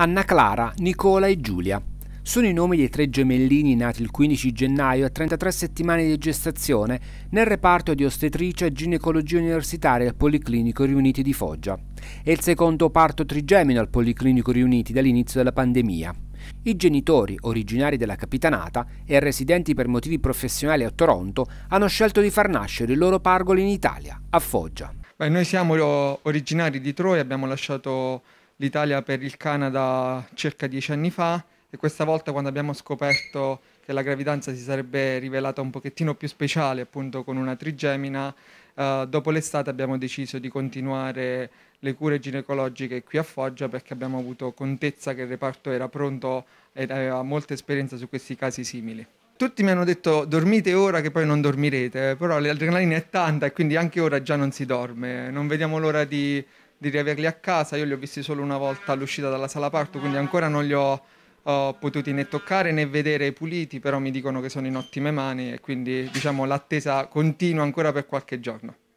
Anna Clara, Nicola e Giulia. Sono i nomi dei tre gemellini nati il 15 gennaio a 33 settimane di gestazione nel reparto di ostetricia e ginecologia universitaria al Policlinico Riuniti di Foggia. È il secondo parto trigemino al Policlinico Riuniti dall'inizio della pandemia. I genitori, originari della capitanata e residenti per motivi professionali a Toronto, hanno scelto di far nascere il loro pargolo in Italia, a Foggia. Beh, noi siamo originari di Troia, abbiamo lasciato l'Italia per il Canada circa dieci anni fa e questa volta quando abbiamo scoperto che la gravidanza si sarebbe rivelata un pochettino più speciale appunto con una trigemina, eh, dopo l'estate abbiamo deciso di continuare le cure ginecologiche qui a Foggia perché abbiamo avuto contezza che il reparto era pronto ed aveva molta esperienza su questi casi simili tutti mi hanno detto dormite ora che poi non dormirete, però l'adrenalina è tanta e quindi anche ora già non si dorme. Non vediamo l'ora di di riaverli a casa. Io li ho visti solo una volta all'uscita dalla sala parto, quindi ancora non li ho, ho potuti né toccare né vedere puliti, però mi dicono che sono in ottime mani e quindi diciamo l'attesa continua ancora per qualche giorno.